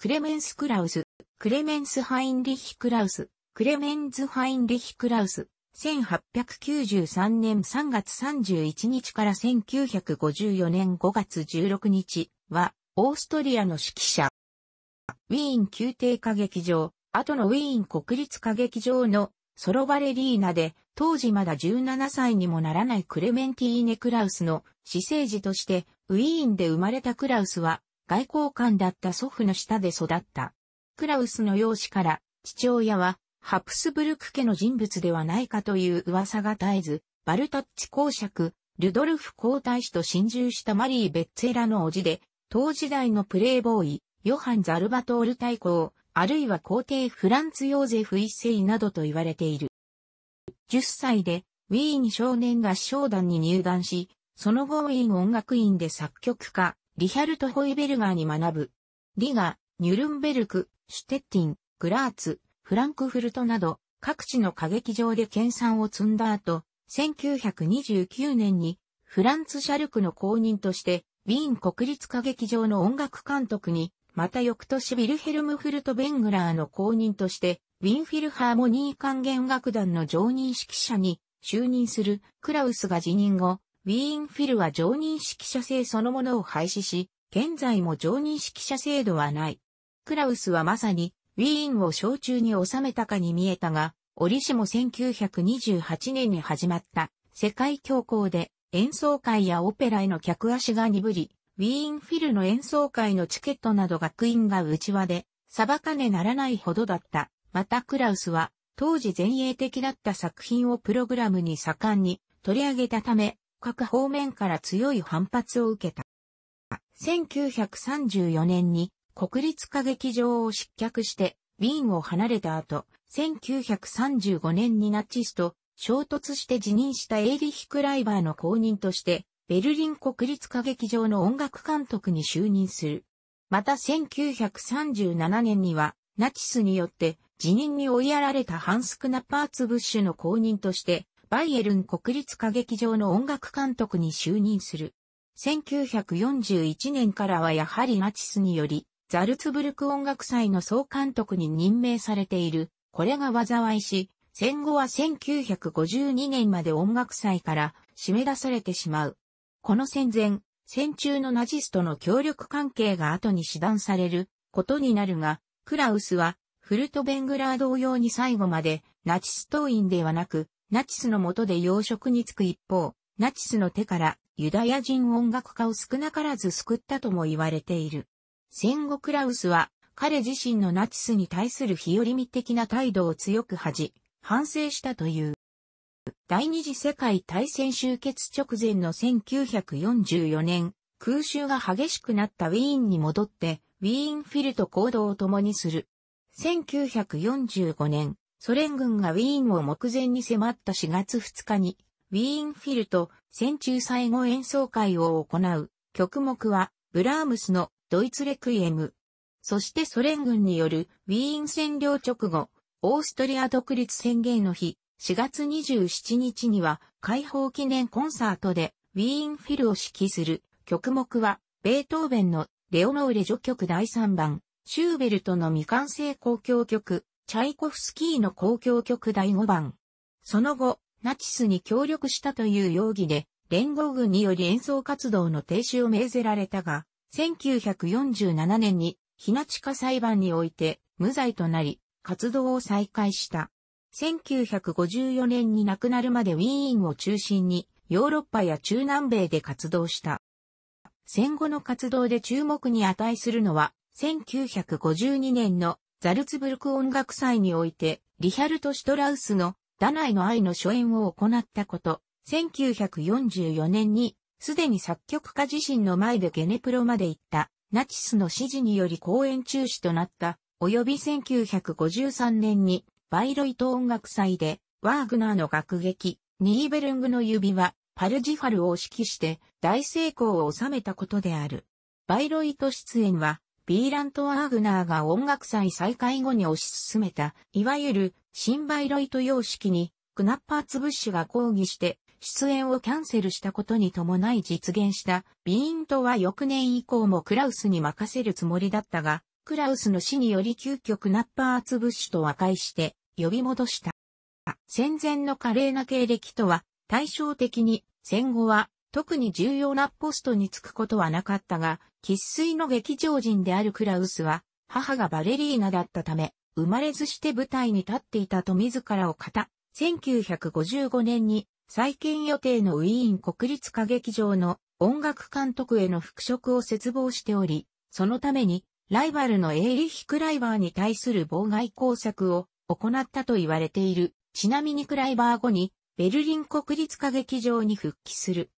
クレメンス・クラウス、クレメンス・ハインリヒ・クラウス、クレメンズ・ハインリヒ・クラウス、1893年3月31日から1954年5月16日は、オーストリアの指揮者。ウィーン宮廷歌劇場、後のウィーン国立歌劇場のソロバレリーナで、当時まだ17歳にもならないクレメンティーネ・クラウスの私生児として、ウィーンで生まれたクラウスは、外交官だった祖父の下で育った。クラウスの容姿から、父親は、ハプスブルク家の人物ではないかという噂が絶えず、バルタッチ公爵、ルドルフ皇太子と親中したマリー・ベッツェラの叔父で、当時代のプレイボーイ、ヨハン・ザルバトール大公、あるいは皇帝フランツ・ヨーゼフ一世などと言われている。10歳で、ウィーン少年合唱団に入団し、その後ウィーン音楽院で作曲家、リヒャルト・ホイベルガーに学ぶ。リガ、ニュルンベルク、シュテッティン、グラーツ、フランクフルトなど、各地の歌劇場で研鑽を積んだ後、1929年にフランツ・シャルクの公認として、ウィーン国立歌劇場の音楽監督に、また翌年ビルヘルム・フルト・ベングラーの公認として、ウィンフィルハーモニー管弦楽団の常任指揮者に就任するクラウスが辞任後、ウィーンフィルは常任指揮者制そのものを廃止し、現在も常任指揮者制度はない。クラウスはまさにウィーンを小中に収めたかに見えたが、折しも1928年に始まった世界恐慌で演奏会やオペラへの客足が鈍り、ウィーンフィルの演奏会のチケットなど学院が内輪で、裁かねならないほどだった。またクラウスは、当時前衛的だった作品をプログラムに盛んに取り上げたため、各方面から強い反発を受けた。1934年に国立歌劇場を失脚してウィーンを離れた後、1935年にナチスと衝突して辞任したエイリヒ・クライバーの後任として、ベルリン国立歌劇場の音楽監督に就任する。また1937年には、ナチスによって辞任に追いやられたハンス・クナパーツ・ブッシュの後任として、バイエルン国立歌劇場の音楽監督に就任する。1941年からはやはりナチスにより、ザルツブルク音楽祭の総監督に任命されている。これが災いし、戦後は1952年まで音楽祭から締め出されてしまう。この戦前、戦中のナチスとの協力関係が後に死断されることになるが、クラウスはフルトベングラー同様に最後までナチス党員ではなくナチスの下で養殖につく一方、ナチスの手からユダヤ人音楽家を少なからず救ったとも言われている。戦後クラウスは彼自身のナチスに対する日和見的な態度を強く恥じ、反省したという。第二次世界大戦終結直前の1944年、空襲が激しくなったウィーンに戻って、ウィーンフィルと行動を共にする。1945年、ソ連軍がウィーンを目前に迫った4月2日に、ウィーンフィルと戦中最後演奏会を行う。曲目は、ブラームスのドイツレクイエム。そしてソ連軍によるウィーン占領直後、オーストリア独立宣言の日、4月27日には解放記念コンサートでウィーンフィルを指揮する曲目は、ベートーベンのレオノーレ序曲第3番、シューベルトの未完成交響曲、チャイコフスキーの公共曲第5番。その後、ナチスに協力したという容疑で、連合軍により演奏活動の停止を命ぜられたが、1947年に、日な地下裁判において、無罪となり、活動を再開した。1954年に亡くなるまでウィーンを中心に、ヨーロッパや中南米で活動した。戦後の活動で注目に値するのは、1952年のザルツブルク音楽祭において、リヒャルト・シュトラウスの、ダナイの愛の初演を行ったこと、1944年に、すでに作曲家自身の前でゲネプロまで行った、ナチスの指示により公演中止となった、及び1953年に、バイロイト音楽祭で、ワーグナーの楽劇、ニーベルングの指輪、パルジファルを指揮して、大成功を収めたことである。バイロイト出演は、ビーラント・ワーグナーが音楽祭再開後に推し進めた、いわゆる、新バイロイト様式に、クナッパーツブッシュが抗議して、出演をキャンセルしたことに伴い実現した、ビーントは翌年以降もクラウスに任せるつもりだったが、クラウスの死により急遽クナッパーツブッシュと和解して、呼び戻した。戦前の華麗な経歴とは、対照的に、戦後は特に重要なポストに就くことはなかったが、喫水の劇場人であるクラウスは、母がバレリーナだったため、生まれずして舞台に立っていたと自らを語、1955年に再建予定のウィーン国立歌劇場の音楽監督への復職を絶望しており、そのためにライバルのエーリヒ・クライバーに対する妨害工作を行ったと言われている。ちなみにクライバー後にベルリン国立歌劇場に復帰する。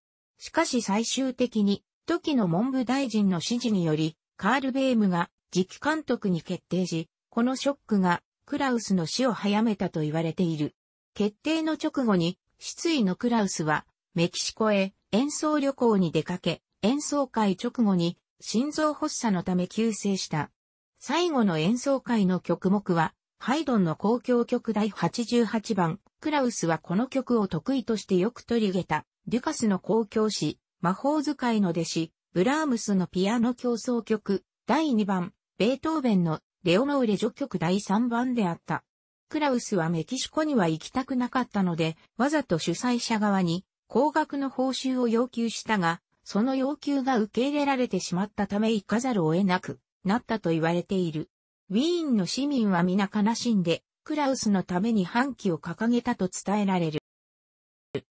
しかし最終的に、時の文部大臣の指示により、カール・ベームが次期監督に決定し、このショックがクラウスの死を早めたと言われている。決定の直後に、失意のクラウスはメキシコへ演奏旅行に出かけ、演奏会直後に心臓発作のため急逝した。最後の演奏会の曲目は、ハイドンの公共曲第88番、クラウスはこの曲を得意としてよく取り上げた。デュカスの公共詩、魔法使いの弟子、ブラームスのピアノ競争曲、第2番、ベートーベンのレオノーレ序曲第3番であった。クラウスはメキシコには行きたくなかったので、わざと主催者側に高額の報酬を要求したが、その要求が受け入れられてしまったため行かざるを得なくなったと言われている。ウィーンの市民は皆悲しんで、クラウスのために反旗を掲げたと伝えられる。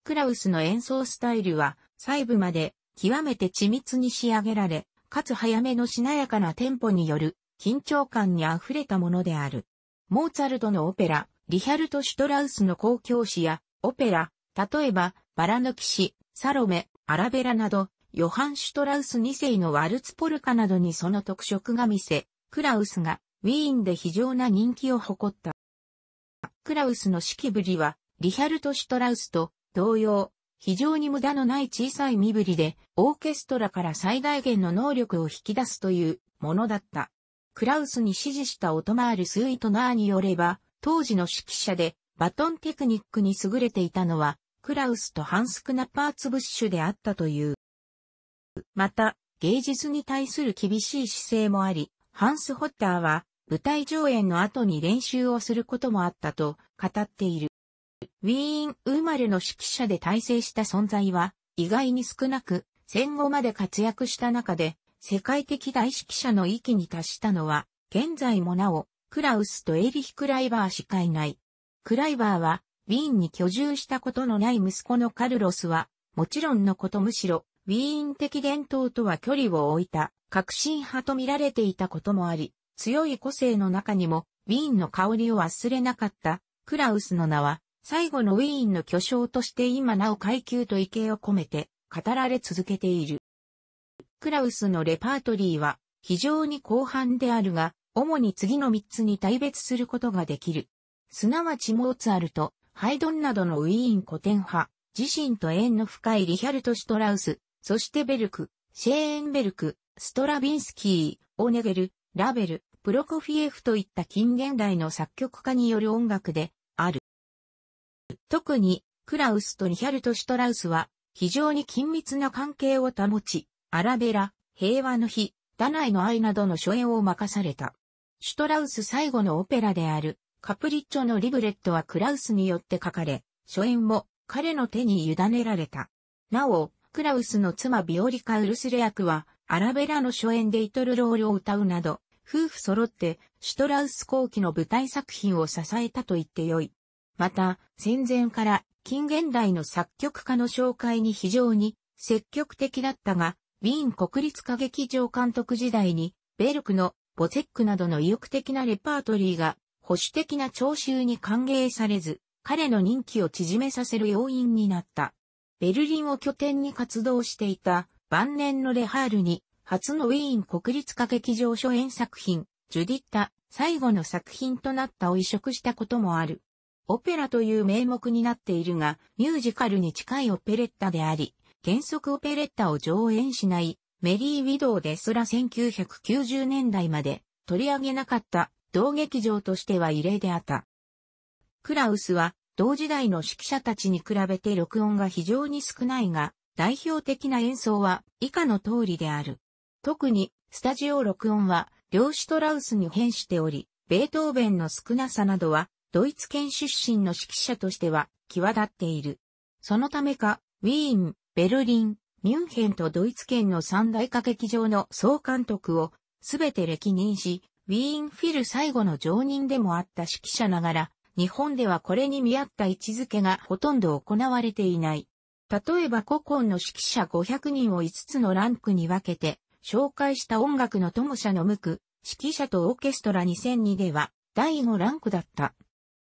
クラウスの演奏スタイルは細部まで極めて緻密に仕上げられ、かつ早めのしなやかなテンポによる緊張感に溢れたものである。モーツァルトのオペラ、リヒャルト・シュトラウスの公共詩やオペラ、例えば、バラの騎士、サロメ、アラベラなど、ヨハン・シュトラウス2世のワルツポルカなどにその特色が見せ、クラウスがウィーンで非常な人気を誇った。クラウスの指揮ぶりは、リヒャルト・シュトラウスと同様、非常に無駄のない小さい身振りで、オーケストラから最大限の能力を引き出すというものだった。クラウスに指示したオトマール・スートナーによれば、当時の指揮者でバトンテクニックに優れていたのは、クラウスとハンス・クナパーツ・ブッシュであったという。また、芸術に対する厳しい姿勢もあり、ハンス・ホッターは舞台上演の後に練習をすることもあったと語っている。ウィーン生まれの指揮者で大成した存在は、意外に少なく、戦後まで活躍した中で、世界的大指揮者の域に達したのは、現在もなお、クラウスとエリヒ・クライバーしかいない。クライバーは、ウィーンに居住したことのない息子のカルロスは、もちろんのことむしろ、ウィーン的伝統とは距離を置いた、革新派と見られていたこともあり、強い個性の中にも、ウィーンの香りを忘れなかった、クラウスの名は、最後のウィーンの巨匠として今なお階級と畏敬を込めて語られ続けている。クラウスのレパートリーは非常に広範であるが、主に次の3つに大別することができる。すなわちモーツァルト、ハイドンなどのウィーン古典派、自身と縁の深いリヒャルト・シュトラウス、そしてベルク、シェーンベルク、ストラビンスキー、オネゲル、ラベル、プロコフィエフといった近現代の作曲家による音楽で特に、クラウスとリヒャルト・シュトラウスは、非常に緊密な関係を保ち、アラベラ、平和の日、ダナイの愛などの初演を任された。シュトラウス最後のオペラである、カプリッチョのリブレットはクラウスによって書かれ、初演も彼の手に委ねられた。なお、クラウスの妻ビオリカ・ウルスレ役は、アラベラの初演でイトルロールを歌うなど、夫婦揃ってシュトラウス後期の舞台作品を支えたと言ってよい。また、戦前から近現代の作曲家の紹介に非常に積極的だったが、ウィーン国立歌劇場監督時代に、ベルクのボゼックなどの意欲的なレパートリーが保守的な聴衆に歓迎されず、彼の人気を縮めさせる要因になった。ベルリンを拠点に活動していた晩年のレハールに、初のウィーン国立歌劇場初演作品、ジュディッタ、最後の作品となったを移植したこともある。オペラという名目になっているが、ミュージカルに近いオペレッタであり、原則オペレッタを上演しない、メリー・ウィドウですら1990年代まで取り上げなかった同劇場としては異例であった。クラウスは同時代の指揮者たちに比べて録音が非常に少ないが、代表的な演奏は以下の通りである。特にスタジオ録音は両シトラウスに変しており、ベートーベンの少なさなどはドイツ県出身の指揮者としては際立っている。そのためか、ウィーン、ベルリン、ミュンヘンとドイツ県の三大歌劇場の総監督をすべて歴任し、ウィーンフィル最後の常任でもあった指揮者ながら、日本ではこれに見合った位置づけがほとんど行われていない。例えば古今の指揮者500人を5つのランクに分けて、紹介した音楽の友者の無垢、指揮者とオーケストラ2002では、第5ランクだった。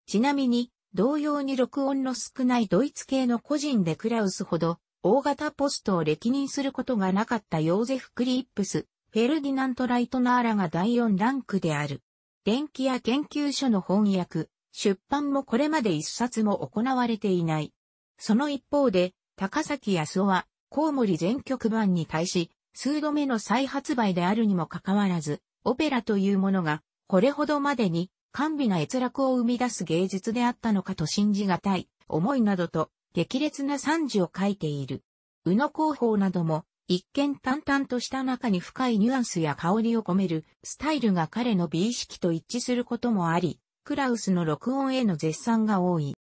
ちなみに、同様に録音の少ないドイツ系の個人でクラウスほど、大型ポストを歴任することがなかったヨーゼフ・クリップス、フェルディナント・ライトナーらが第4ランクである。電気や研究所の翻訳、出版もこれまで一冊も行われていない。その一方で、高崎康夫は、コウモリ全曲版に対し、数度目の再発売であるにもかかわらず、オペラというものが、これほどまでに甘美な閲楽を生み出す芸術であったのかと信じがたい、思いなどと、激烈な賛辞を書いている。宇野広報なども、一見淡々とした中に深いニュアンスや香りを込めるスタイルが彼の美意識と一致することもあり、クラウスの録音への絶賛が多い。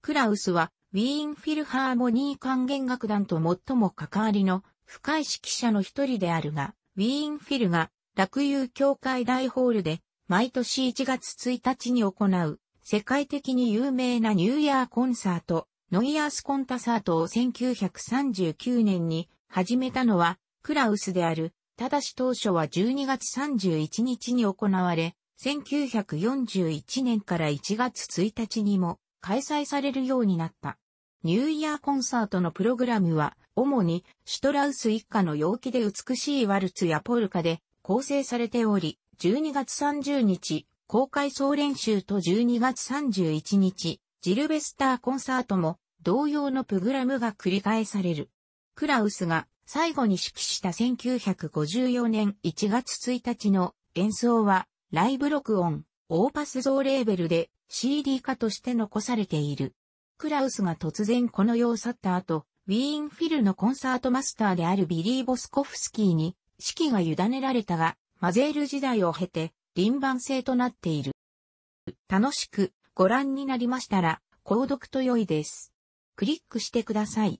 クラウスは、ウィーンフィルハーモニー管弦楽団と最も関わりの深い指揮者の一人であるが、ウィーンフィルが落友協会大ホールで毎年1月1日に行う、世界的に有名なニューイヤーコンサート、ノイヤースコンタサートを1939年に始めたのは、クラウスである、ただし当初は12月31日に行われ、1941年から1月1日にも開催されるようになった。ニューイヤーコンサートのプログラムは、主にシュトラウス一家の陽気で美しいワルツやポルカで構成されており、12月30日、公開総練習と12月31日、ジルベスターコンサートも同様のプログラムが繰り返される。クラウスが最後に指揮した1954年1月1日の演奏はライブ録音、オーパス像レーベルで CD 化として残されている。クラウスが突然この世を去った後、ウィーンフィルのコンサートマスターであるビリー・ボスコフスキーに指揮が委ねられたが、マゼール時代を経て、輪番制となっている。楽しくご覧になりましたら、購読と良いです。クリックしてください。